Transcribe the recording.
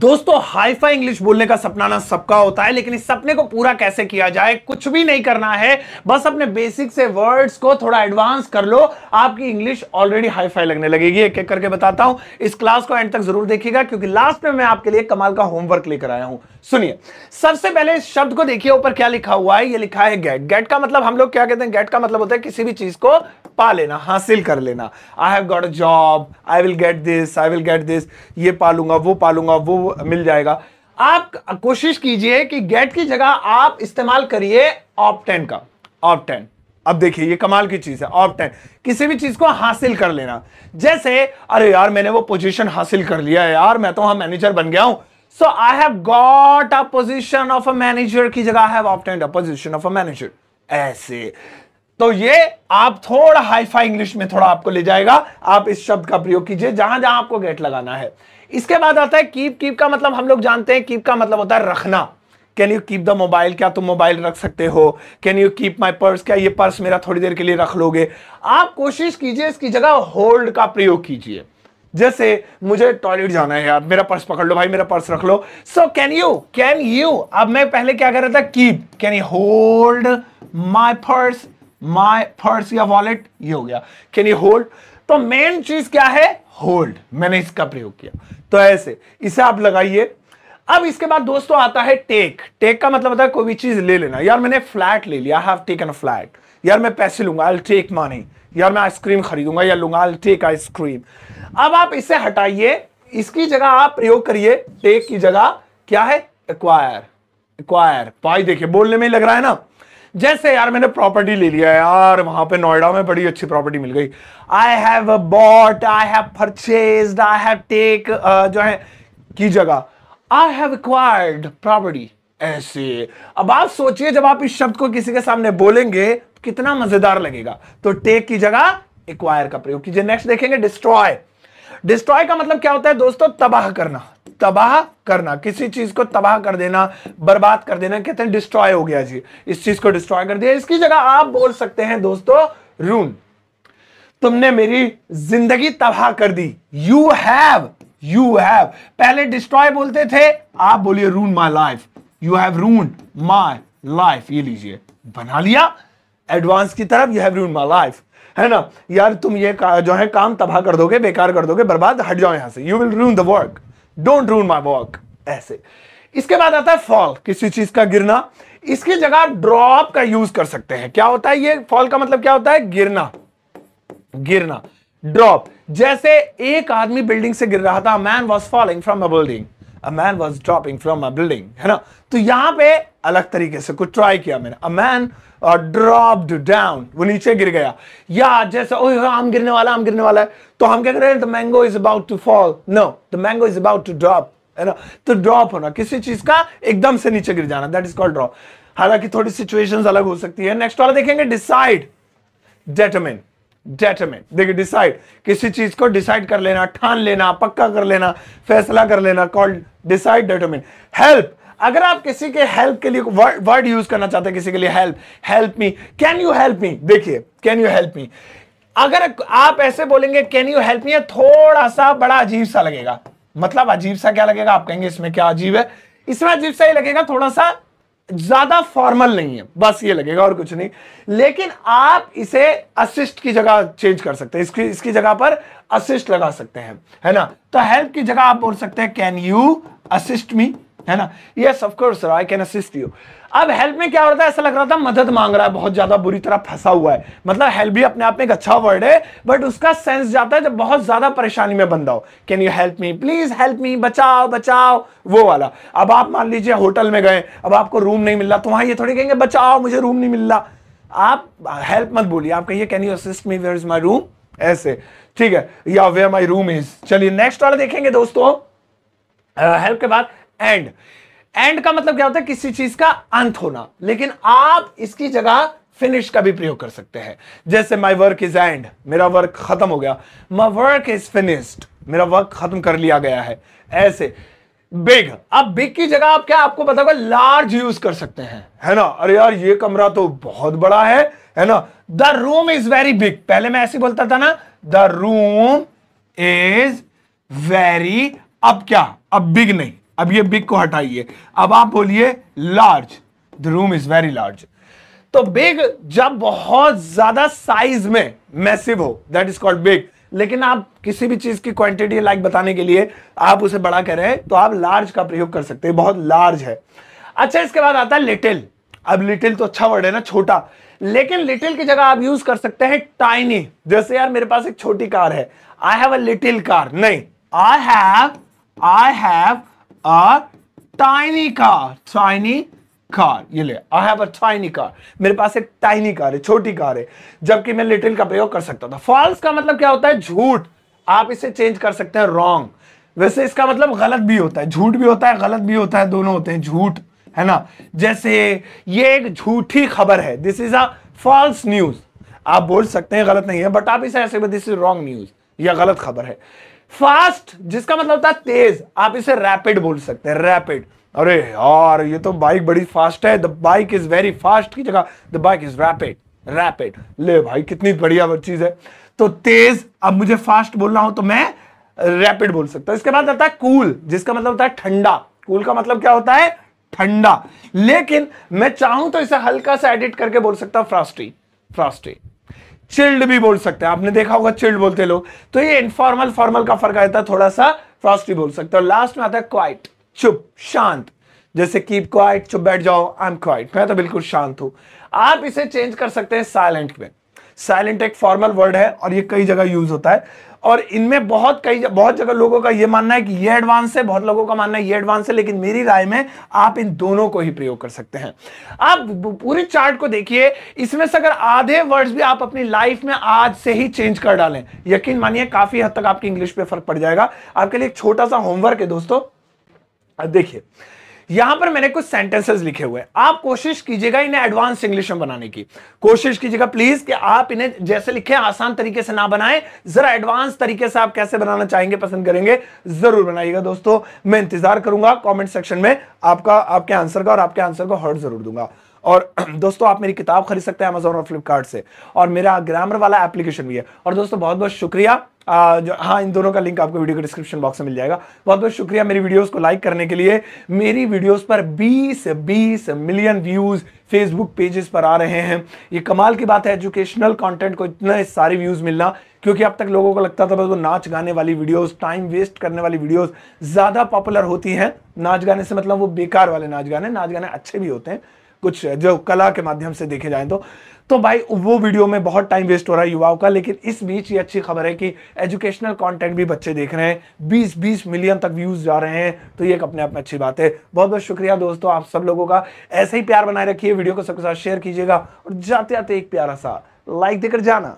दोस्तों Haifa English बोलने का सपना ना सबका होता है लेकिन इस सपने को पूरा कैसे किया जाए कुछ भी नहीं करना है बस अपने बेसिक से वर्ड्स को थोड़ा एडवांस कर लो आपकी इंग्लिश ऑलरेडी हाईफाई लगने लगेगी एक एक करके बताता हूं इस क्लास को एंड तक जरूर देखिएगा क्योंकि लास्ट में मैं आपके लिए कमाल का होमवर्क लेकर आया हूं सुनिए सबसे पहले इस शब्द को देखिए ऊपर क्या लिखा हुआ है ये लिखा है गेट गेट का मतलब हम लोग क्या कहते हैं गेट का मतलब होता है किसी भी चीज को पा लेना हासिल कर लेना I have got a job I will get this I will get this ये पालूंगा वो पालूंगा वो मिल जाएगा आप कोशिश कीजिए कि गेट की जगह आप इस्तेमाल करिए ऑप्टेन का ऑप्टेन अब देखिए ये कमाल की चीज है ऑप्टेन किसी भी चीज को हासिल कर लेना जैसे अरे यार मैंने वो पोजीशन हासिल कर लिया है यार मैं तो हाँ मैनेजर बन गया हूं so I have got a position of a manager की जगह I have obtained a position of a manager ऐसे तो ये आप थोड़ा हाईफाई इंग्लिश में थोड़ा आपको ले जाएगा आप इस शब्द का प्रयोग कीजिए जहां जहां आपको गेट लगाना है इसके बाद आता है कीप कीप का मतलब हम लोग जानते हैं कीप का मतलब होता है रखना can you keep the mobile क्या तुम मोबाइल रख सकते हो can you keep my purse क्या ये पर्स मेरा थोड़ी देर के लिए रख लोगे आप कोशिश कीजिए इसकी जगह होल्ड का प्रयोग कीजिए जैसे मुझे टॉयलेट जाना है यार मेरा पर्स पकड़ लो भाई मेरा पर्स रख लो so can you can you अब मैं पहले क्या कर रहा था keep can you hold my purse my purse या वॉलेट ये हो गया कैन यू होल्ड तो मेन चीज क्या है होल्ड मैंने इसका प्रयोग किया तो ऐसे इसे आप लगाइए अब इसके बाद दोस्तों आता है टेक टेक का मतलब होता है कोई भी चीज ले लेना यार मैंने फ्लैट ले लिया हैव टेकन फ्लैट यार मैं पैसे लूंगा आई टेक मनी यार मैं आइसक्रीम खरीदूंगा या लूंगा आई टेक आइसक्रीम अब आप इसे हटाइए इसकी जगह आप प्रयोग करिए टेक की जगह क्या है एक्वायर एक्वायर पाई देखिए बोलने में ही लग रहा है ना जैसे यार मैंने प्रॉपर्टी ले लिया यार वहां पे नोएडा में बड़ी अच्छी प्रॉपर्टी मिल गई I have bought I have purchase I have take जो है की जगह आई हैव एक्वायर्ड प्रॉपर्टी ऐसे अब आप सोचिए जब आप इस शब्द को किसी के सामने बोलेंगे कितना मजेदार लगेगा तो टेक की जगह एक्वायर का प्रयोग कीजिए नेक्स्ट देखेंगे डिस्ट्रॉय डिस्ट्रॉय का मतलब क्या होता है दोस्तों तबाह करना तबाह करना किसी चीज को तबाह कर देना बर्बाद कर देना कहते हैं डिस्ट्रॉय हो गया जी इस चीज को डिस्ट्रॉय कर दिया इसकी जगह आप बोल सकते हैं दोस्तों रून तुमने मेरी जिंदगी तबाह कर दी यू हैव यू हैव पहले डिस्ट्रॉय बोलते थे आप बोलिए ruin my life you have ruin my life ये लीजिए बना लिया एडवांस की तरफ you have ruin my life है ना यार तुम ये जो है काम तबाह कर दोगे बेकार कर दोगे बर्बाद हट जाओ यहां से you will ruin the work don't ruin my walk ऐसे इसके बाद आता है फॉल किसी चीज का गिरना इसकी जगह ड्रॉप का यूज कर सकते हैं क्या होता है ये फॉल का मतलब क्या होता है गिरना गिरना ड्रॉप जैसे एक आदमी बिल्डिंग से गिर रहा था man was falling from a building a man was dropping from a building है ना तो यहां पे अलग तरीके से कुछ ट्राई किया मैंने अ मैन ड्रॉप्ड डाउन वो नीचे गिर गया या जैसे ओह आम हाँ, गिरने वाला आम गिरने वाला है तो हम क्या कर रहे हैं the mango is about to fall no the mango is about to drop है ना तो ड्रॉप होना किसी चीज का एकदम से नीचे गिर जाना दैट इज कॉल्ड ड्रॉप हालांकि थोड़ी सिचुएशंस अलग हो सकती है नेक्स्ट वाला देखेंगे डिसाइड डेटमिन डेटमेंट देखिए डिसाइड किसी चीज को डिसाइड कर लेना ठान लेना पक्का कर लेना फैसला कर लेना कॉल्ड डिसाइड डेटमेंट हेल्प अगर आप किसी के हेल्प के लिए वर्ड यूज करना चाहते हैं किसी के लिए help help me can you help me देखिए कैन यू हेल्प मी अगर आप ऐसे बोलेंगे कैन यू हेल्प मी थोड़ा सा बड़ा अजीब सा लगेगा मतलब अजीब सा क्या लगेगा आप कहेंगे इसमें क्या अजीब है इसमें अजीब सा ही लगेगा थोड़ा सा ज्यादा फॉर्मल नहीं है बस ये लगेगा और कुछ नहीं लेकिन आप इसे असिस्ट की जगह चेंज कर सकते हैं इसकी इसकी जगह पर असिस्ट लगा सकते हैं है ना तो हेल्प की जगह आप बोल सकते हैं कैन यू असिस्ट मी है ना yes of course I can assist you अब हेल्प में क्या होता है ऐसा लग रहा था मदद मांग रहा है बहुत ज्यादा बुरी तरह फंसा हुआ है मतलब हेल्प भी अपने आप में एक अच्छा वर्ड है बट उसका सेंस जाता है जब बहुत ज्यादा परेशानी में बंदा हो can you help me please help me बचाओ बचाओ वो वाला अब आप मान लीजिए होटल में गए अब आपको रूम नहीं मिल रहा तो वहां ये थोड़ी कहेंगे बचाओ मुझे रूम नहीं मिल रहा आप हेल्प मत बोलिए आप कहिए can you assist me where is my room ऐसे ठीक है या वेयर माई रूम इज चलिए नेक्स्ट वाला देखेंगे दोस्तों हेल्प uh, के बाद एंड एंड का मतलब क्या होता है किसी चीज का अंत होना लेकिन आप इसकी जगह फिनिश का भी प्रयोग कर सकते हैं जैसे माई वर्क इज एंड मेरा वर्क खत्म हो गया माई वर्क इज फिनिश्ड मेरा वर्क खत्म कर लिया गया है ऐसे बिग अब बिग की जगह आप क्या आपको बताओ लार्ज यूज कर सकते हैं है ना अरे यार ये कमरा तो बहुत बड़ा है है ना the room is very big पहले मैं ऐसे बोलता था ना द रूम इज वेरी अब क्या अब बिग नहीं अब ये बिग को हटाइए अब आप बोलिए large the room is very large तो बिग जब बहुत ज्यादा साइज में मैसिव हो दैट इज कॉल्ड बिग लेकिन आप किसी भी चीज की क्वांटिटी लाइक बताने के लिए आप उसे बड़ा कर रहे हैं तो आप लार्ज का प्रयोग कर सकते हैं बहुत लार्ज है अच्छा इसके बाद आता है लिटिल अब लिटिल तो अच्छा वर्ड है ना छोटा लेकिन लिटिल की जगह आप यूज कर सकते हैं टाइनी जैसे यार मेरे पास एक छोटी कार है I have a little car नहीं I have I have a tiny car tiny car ये ले I have a tiny car मेरे पास एक टाइनी कार है छोटी कार है जबकि मैं लिटिल का प्रयोग कर सकता था फॉल्स का मतलब क्या होता है झूठ आप इसे चेंज कर सकते हैं रॉन्ग वैसे इसका मतलब गलत भी होता है झूठ भी होता है गलत भी होता है दोनों होते हैं झूठ है ना जैसे ये एक झूठी खबर है this is a false news आप बोल सकते हैं गलत नहीं है बट आप इसे ऐसे दिस इज रॉन्ग न्यूज या गलत खबर है फास्ट जिसका मतलब होता है तेज आप इसे रैपिड बोल सकते हैं रैपिड अरे यार ये तो बाइक बड़ी फास्ट है the bike is very fast की जगह the bike is rapid rapid ले भाई कितनी बढ़िया चीज है तो तेज अब मुझे फास्ट बोलना हो तो मैं रैपिड बोल सकता हूं इसके बाद आता है कूल जिसका मतलब होता है ठंडा कूल का मतलब क्या होता है ठंडा लेकिन मैं चाहूं तो इसे हल्का सा एडिट करके बोल सकता हूं फ्रास्टी फ्रास्टी चिल्ड भी बोल सकते हैं आपने देखा होगा चिल्ड बोलते लोग तो ये इनफॉर्मल फॉर्मल का फर्क आता है थोड़ा सा फ्रॉस्टी बोल सकते हो लास्ट में आता है क्वाइट चुप शांत जैसे कीप क्वाइट चुप बैठ जाओ आई एम क्वाइट मैं तो बिल्कुल शांत हूं आप इसे चेंज कर सकते हैं साइलेंट में साइलेंट एक फॉर्मल वर्ड है और ये कई जगह यूज होता है और इनमें बहुत कई बहुत जगह लोगों का ये मानना है कि ये एडवांस है बहुत लोगों का मानना है ये एडवांस है लेकिन मेरी राय में आप इन दोनों को ही प्रयोग कर सकते हैं आप पूरे चार्ट को देखिए इसमें से अगर आधे वर्ड्स भी आप अपनी लाइफ में आज से ही चेंज कर डालें यकीन मानिए काफी हद तक आपकी इंग्लिश पे फर्क पड़ जाएगा आपके लिए एक छोटा सा होमवर्क है दोस्तों देखिए यहां पर मैंने कुछ सेंटेंसेस लिखे हुए हैं आप कोशिश कीजिएगा इन्हें एडवांस इंग्लिश में बनाने की कोशिश कीजिएगा प्लीज कि आप इन्हें जैसे लिखे आसान तरीके से ना बनाएं जरा एडवांस तरीके से आप कैसे बनाना चाहेंगे पसंद करेंगे जरूर बनाइएगा दोस्तों मैं इंतजार करूंगा कॉमेंट सेक्शन में आपका आपके आंसर का और आपके आंसर को हर्ट जरूर दूंगा और दोस्तों आप मेरी किताब खरीद सकते हैं अमेजोन और फ्लिपकार्ट से और मेरा ग्रामर वाला एप्लीकेशन भी है और दोस्तों बहुत बहुत शुक्रिया जो हाँ इन दोनों का लिंक आपको वीडियो के डिस्क्रिप्शन बॉक्स में मिल जाएगा बहुत बहुत शुक्रिया मेरी वीडियोस को लाइक करने के लिए मेरी वीडियोस पर 20 20 मिलियन व्यूज़ फेसबुक पेजेस पर आ रहे हैं ये कमाल की बात है एजुकेशनल कंटेंट को इतने सारे व्यूज़ मिलना क्योंकि अब तक लोगों को लगता था बस वो नाच गाने वाली वीडियोस टाइम वेस्ट करने वाली वीडियोस ज़्यादा पॉपुलर होती हैं नाच गाने से मतलब वो बेकार वाले नाच गाने नाच गाने अच्छे भी होते हैं कुछ जो कला के माध्यम से देखे जाए तो तो भाई वो वीडियो में बहुत टाइम वेस्ट हो रहा है युवाओं का लेकिन इस बीच ये अच्छी खबर है कि एजुकेशनल कंटेंट भी बच्चे देख रहे हैं 20-20 मिलियन तक व्यूज जा रहे हैं तो ये एक अपने आप में अच्छी बात है बहुत बहुत शुक्रिया दोस्तों आप सब लोगों का ऐसे ही प्यार बनाए रखिए वीडियो को सबके साथ शेयर कीजिएगा और जाते जाते एक प्यारा सा लाइक देकर जाना